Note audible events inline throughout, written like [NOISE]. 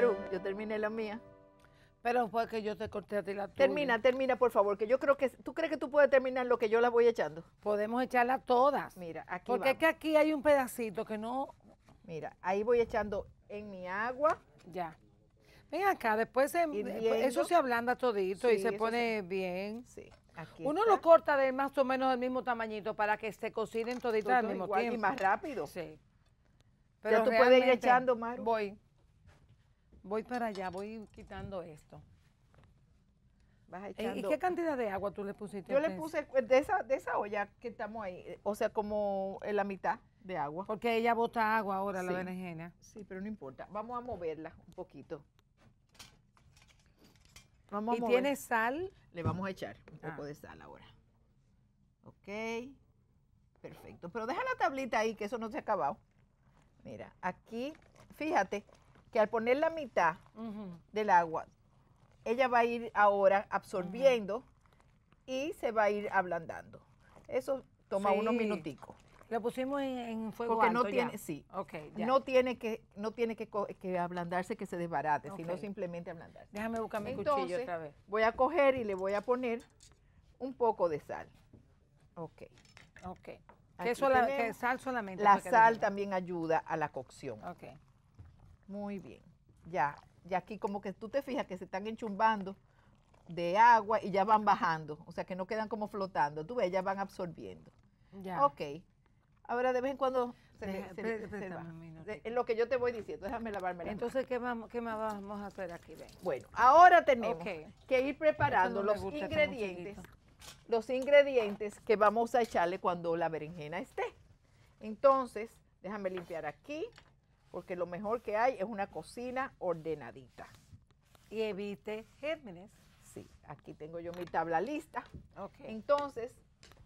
Claro, yo terminé la mía. Pero fue que yo te corté a ti la tuya. Termina, termina, por favor, que yo creo que... ¿Tú crees que tú puedes terminar lo que yo la voy echando? Podemos echarla todas. Mira, aquí Porque es que aquí hay un pedacito que no... Mira, ahí voy echando en mi agua. Ya. Ven acá, después eso se ablanda todito y se pone bien. Sí. Aquí Uno lo corta de más o menos del mismo tamañito para que se cocinen todito al mismo tiempo. Y más rápido. Sí. Pero tú puedes ir echando, más. Voy. Voy para allá, voy quitando esto. ¿Y qué cantidad de agua tú le pusiste? Yo le puse eh, de esa, olla que estamos ahí, eh, o sea, como eh, la mitad de agua. Porque ella bota agua ahora, la berenjena. Sí, pero no importa. Vamos a moverla un poquito. Vamos a ¿Y tiene sal? Le vamos a echar un poco ah. de sal ahora. Ok. Perfecto. Pero deja la tablita ahí, que eso no se ha acabado. Mira, aquí, fíjate, que al poner la mitad del agua, ella va a ir ahora absorbiendo y se va a ir ablandando. Eso toma unos minuticos. Lo pusimos en, fuego Porque alto no tiene, sí. No tiene que, no tiene que, ablandarse, que se desbarate, sino simplemente ablandarse. Déjame buscar mi cuchillo otra vez. Voy a coger y le voy a poner un poco de sal. Ok. Ok. que sal solamente. La sal también ayuda a la cocción. Ok. Muy bien. Ya, y aquí como que tú te fijas que se están enchumbando de agua y ya van bajando, o sea que no quedan como flotando, tú ves, ya van absorbiendo. Ya. Ok. Ahora de vez en cuando se, lo que yo te voy diciendo, déjame lavarme la Entonces, ¿qué, vamos, ¿qué más vamos a hacer aquí? Bueno, ahora tenemos que ir preparando los ingredientes, los ingredientes que vamos a echarle cuando la berenjena esté. Entonces, déjame limpiar aquí porque lo mejor que hay es una cocina ordenadita. Y evite gérmenes. Sí, aquí tengo yo mi tabla lista. Entonces,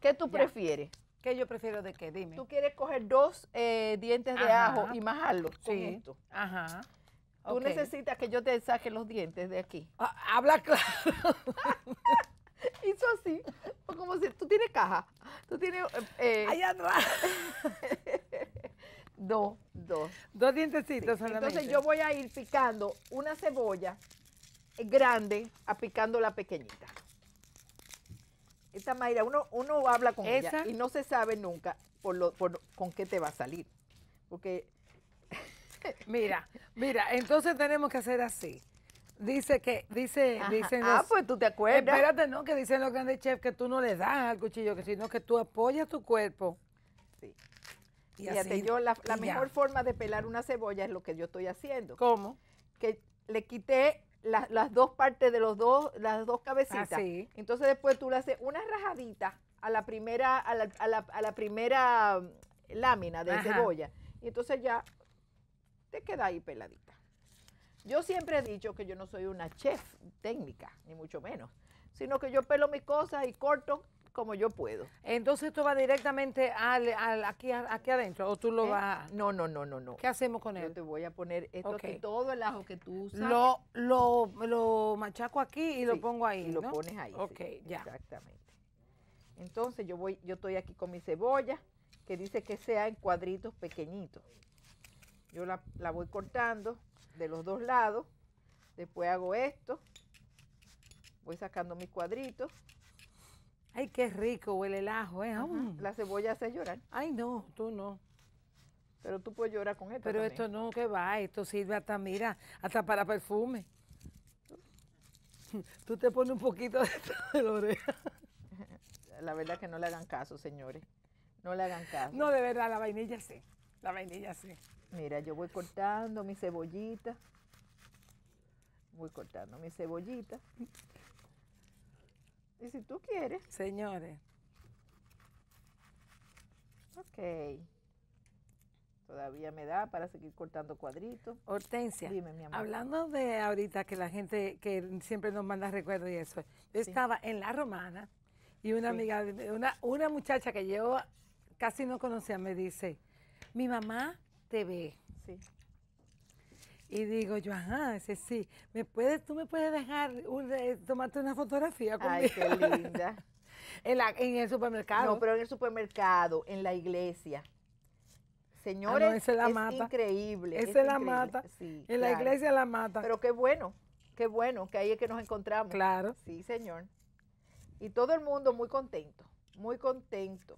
¿qué tú prefieres? ¿Qué yo prefiero de qué? Dime. Tú quieres coger dos eh, dientes de ajo y majarlos sí. con esto. Ajá. Tú necesitas que yo te saque los dientes de aquí. Ah, habla claro. [LAUGHS] Hizo así. Como si tú tienes caja. Tú tienes. Eh, eh? Allá atrás. [LAUGHS] dos. Dos dientecitos Entonces yo voy a ir picando una cebolla grande a picando la pequeñita. Esta Mayra, uno, uno habla con ¿Esa? ella y no se sabe nunca por lo, con qué te va a salir. Porque... [LAUGHS] mira, mira, entonces tenemos que hacer así. Dice que, dice, dicen Ah, pues tú te acuerdas. Espérate, no, que dicen los grandes chefs que tú no le das al cuchillo, que sino que tú apoyas tu cuerpo. Sí. Y Fíjate, yo la, mejor forma de pelar una cebolla es lo que yo estoy haciendo. ¿Cómo? Que le quité las dos partes de los dos, las dos cabecitas. Ah, entonces después tú le haces una rajadita a la primera, a la, a la, primera mm, lámina de cebolla. Y entonces ya te queda ahí peladita. Yo siempre he dicho que yo no soy una chef técnica, ni mucho menos, sino que yo pelo mis cosas y corto como yo puedo. Entonces esto va directamente al, aquí, aquí adentro o tú lo va ¿Eh? vas. No, no, no, no, no. ¿Qué hacemos con él? Yo te voy a poner esto todo el ajo que tú usas. Lo, machaco aquí y lo pongo ahí. Y lo pones ahí. Ok, ya. Exactamente. Entonces yo voy, yo estoy aquí con mi cebolla, que dice que sea en cuadritos pequeñitos. Yo la, la voy cortando de los dos lados. Después hago esto. Voy sacando mis cuadritos. Ay, qué rico huele el ajo, ¿eh? Mm. La cebolla hace llorar. Ay, no, tú no. Pero tú puedes llorar con esto. Pero esto no, ¿qué va, esto sirve hasta, mira, hasta para perfume. [LAUGHS] Tú te pones un poquito de la oreja. [LAUGHS] La verdad que no le hagan caso, señores. No le hagan caso. No, de verdad, la vainilla sí. La vainilla sí. Mira, yo voy cortando mi cebollita. Voy cortando mi cebollita. Y si tú quieres. Señores. Ok. Todavía me da para seguir cortando cuadritos. Hortensia. Dime, mi amor. Hablando de ahorita que la gente que siempre nos manda recuerdos y eso. Yo estaba en La Romana y una amiga, una, una muchacha que yo casi no conocía me dice, mi mamá te ve. Y digo yo, ajá, ese sí, ¿me puedes, tú me puedes dejar eh, tomarte una fotografía conmigo? Ay, qué linda. [LAUGHS] en, el supermercado. No, pero en el supermercado, en la iglesia. Señores, ah, es increíble. Ese es la mata. en la iglesia la mata. Pero qué bueno, qué bueno que ahí es que nos encontramos. Claro. Sí, señor. Y todo el mundo muy contento, muy contento.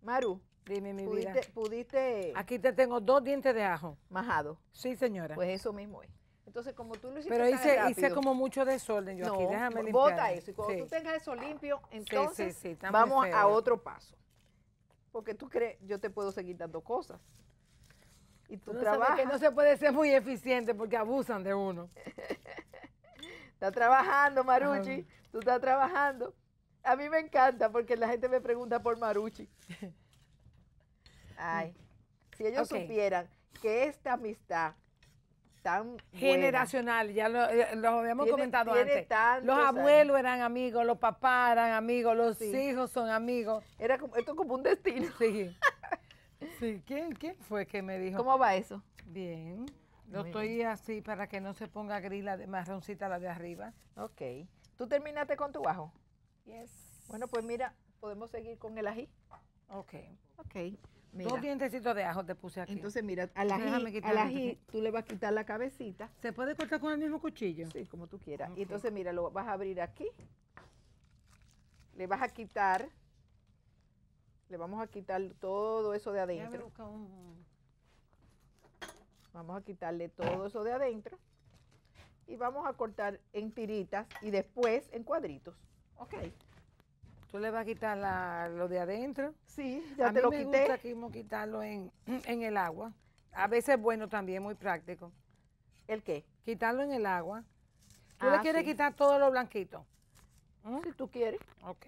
Maru, ¿Pudiste, Aquí te tengo dos dientes de ajo. Majado. Sí, señora. Pues eso mismo es. Entonces, como tú lo hiciste Pero hice, como mucho desorden yo no, aquí, déjame limpiar. bota eso. Y cuando tú tengas eso limpio, entonces vamos a otro paso. Porque tú crees, yo te puedo seguir dando cosas. Y tú, trabajas. que no se puede ser muy eficiente porque abusan de uno. [LAUGHS] está trabajando, Maruchi. Tú estás trabajando. A mí me encanta porque la gente me pregunta por Maruchi. [LAUGHS] Ay, si ellos supieran que esta amistad tan generacional, ya lo, eh, habíamos comentado antes. Los abuelos eran amigos, los papás eran amigos, los hijos son amigos. Era como, esto como un destino. Sí. [LAUGHS] ¿Quién, fue que me dijo? ¿Cómo va eso? Bien. Lo estoy así para que no se ponga gris la de marroncita la de arriba. Ok. ¿Tú terminaste con tu bajo. Yes. Bueno, pues mira, podemos seguir con el ají. Ok. Ok. Dos dientecitos de ajo te puse aquí. Entonces, mira, al ají, tú le vas a quitar la cabecita. ¿Se puede cortar con el mismo cuchillo? Sí, como tú quieras. entonces, mira, lo vas a abrir aquí. Le vas a quitar, le vamos a quitar todo eso de adentro. Vamos a quitarle todo eso de adentro. Y vamos a cortar en tiritas y después en cuadritos. Ok. ¿Tú le vas a quitar lo de adentro? Sí, ya a te mí lo me gusta quitarlo [CLEARS THROAT] en, el agua. A veces es bueno también, muy práctico. ¿El qué? Quitarlo en el agua. ¿Tú le ah, quieres quitar todo lo blanquito? Si tú quieres. Ok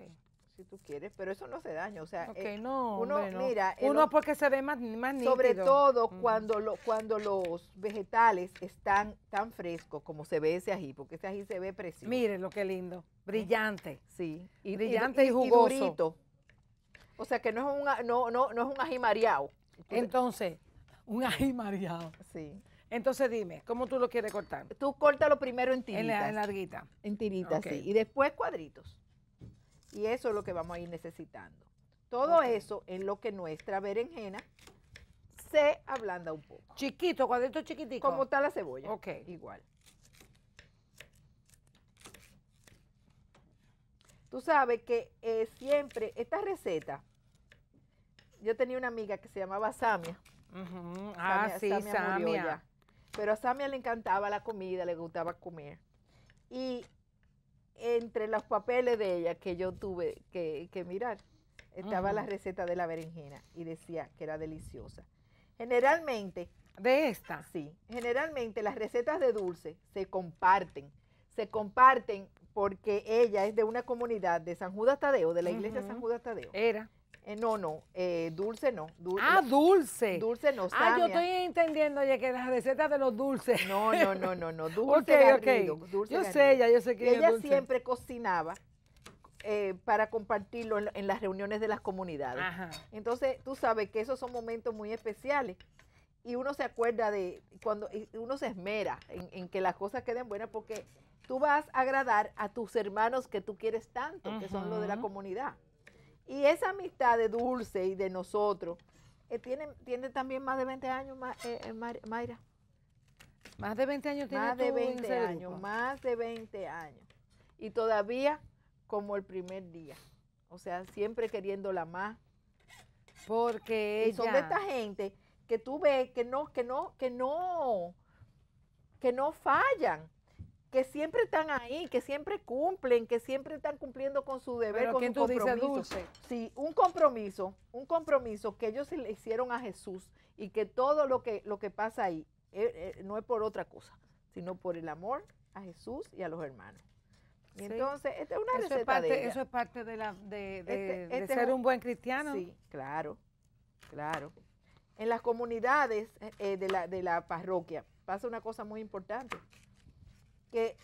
si tú quieres, pero eso no se daña O sea, eh, no, uno, mira, uno porque se ve más, más nítido. Sobre todo cuando, lo, cuando los vegetales están tan frescos como se ve ese ají, porque ese ají se ve precioso. Mire lo que lindo, brillante. Sí, y, brillante y, jugoso. O sea que no es un, no, no, es un ají mareado. Entonces, un ají mareado. Sí. Entonces dime, ¿cómo tú lo quieres cortar? Tú lo primero en tiritas. En, larguita. En tiritas, sí. Y después cuadritos. Y eso es lo que vamos a ir necesitando. Todo eso en lo que nuestra berenjena se ablanda un poco. Chiquito, cuando esto es chiquitito. Como está la cebolla. Ok. Igual. Tú sabes que eh, siempre, esta receta, yo tenía una amiga que se llamaba Samia. Ah, sí, Samia. Pero a Samia le encantaba la comida, le gustaba comer. Y entre los papeles de ella que yo tuve que, mirar, estaba la receta de la berenjena y decía que era deliciosa. Generalmente... De esta. Sí, generalmente las recetas de dulce se comparten. Se comparten porque ella es de una comunidad de San Judas Tadeo, de la iglesia de San Judas Tadeo. Era. Eh, no, no, eh, dulce no. ah, dulce. Dulce no, Ah, yo estoy entendiendo, ya que las recetas de los dulces. No, no, no, no, no, [LAUGHS] dulce okay, yo sé ella, yo sé que ella dulce. siempre cocinaba eh, para compartirlo en, las reuniones de las comunidades. Ajá. Entonces, tú sabes que esos son momentos muy especiales y uno se acuerda de cuando uno se esmera en, que las cosas queden buenas porque tú vas a agradar a tus hermanos que tú quieres tanto, que son los de la comunidad. Y esa amistad de Dulce y de nosotros, eh, tiene, tiene, también más de 20 años, eh, eh, Mayra. Más de 20 años tiene Más de 20 años, más de 20 años. Y todavía como el primer día. O sea, siempre queriéndola más. Porque ella... son de esta gente que tú ves que no, que no, que no, que no fallan que siempre están ahí, que siempre cumplen, que siempre están cumpliendo con su deber, con su tú compromiso. Dices, Dulce? Sí, un compromiso, un compromiso que ellos le hicieron a Jesús y que todo lo que, lo que pasa ahí eh, eh, no es por otra cosa, sino por el amor a Jesús y a los hermanos. entonces, esta es una eso es parte, de Eso es parte de, la, de, de, este, este ser un, buen cristiano. Sí, claro, claro. En las comunidades eh, de, la, de la parroquia pasa una cosa muy importante que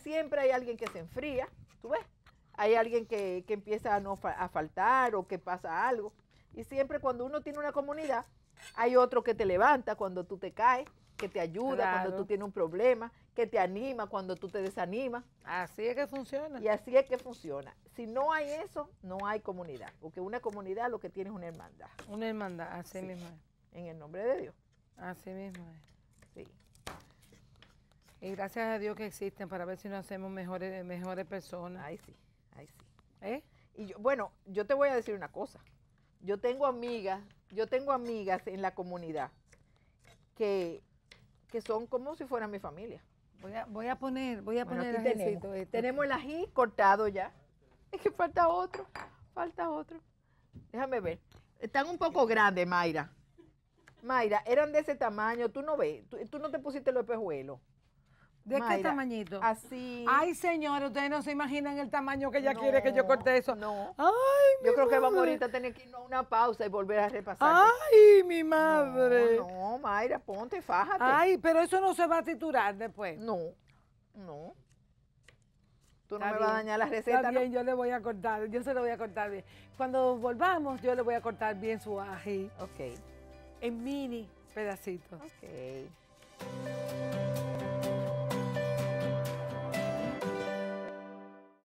siempre hay alguien que se enfría, ¿tú ves? Hay alguien que, empieza a, no, a faltar o que pasa algo. Y siempre cuando uno tiene una comunidad, hay otro que te levanta cuando tú te caes, que te ayuda cuando tú tienes un problema, que te anima cuando tú te desanimas. Así es que funciona. Y así es que funciona. Si no hay eso, no hay comunidad. Porque una comunidad lo que tiene es una hermandad. Una hermandad, así mismo es. En el nombre de Dios. Así mismo es. Sí. Y gracias a Dios que existen para ver si nos hacemos mejores, mejores personas. Ay, sí, ay, sí. ¿Eh? Y yo, bueno, yo te voy a decir una cosa. Yo tengo amigas, yo tengo amigas en la comunidad que, son como si fueran mi familia. Voy a, poner, voy a poner aquí tenemos. tenemos el ají cortado ya. Es que falta otro, falta otro. Déjame ver. Están un poco grandes, Mayra. Mayra, eran de ese tamaño, tú no ves, tú, tú no te pusiste los espejuelos. ¿De qué tamañito? Así. Ay, señora, ustedes no se imaginan el tamaño que ella quiere que yo corte eso. No. Ay, mi Yo creo que vamos ahorita a tener que irnos a una pausa y volver a repasar. Ay, mi madre. No, Mayra, ponte, fájate. Ay, pero eso no se va a titular después. No, no. Tú no me vas a dañar la receta. Está bien, yo le voy a cortar, yo se lo voy a cortar bien. Cuando volvamos, yo le voy a cortar bien su ají. Ok. En mini pedacitos. Ok.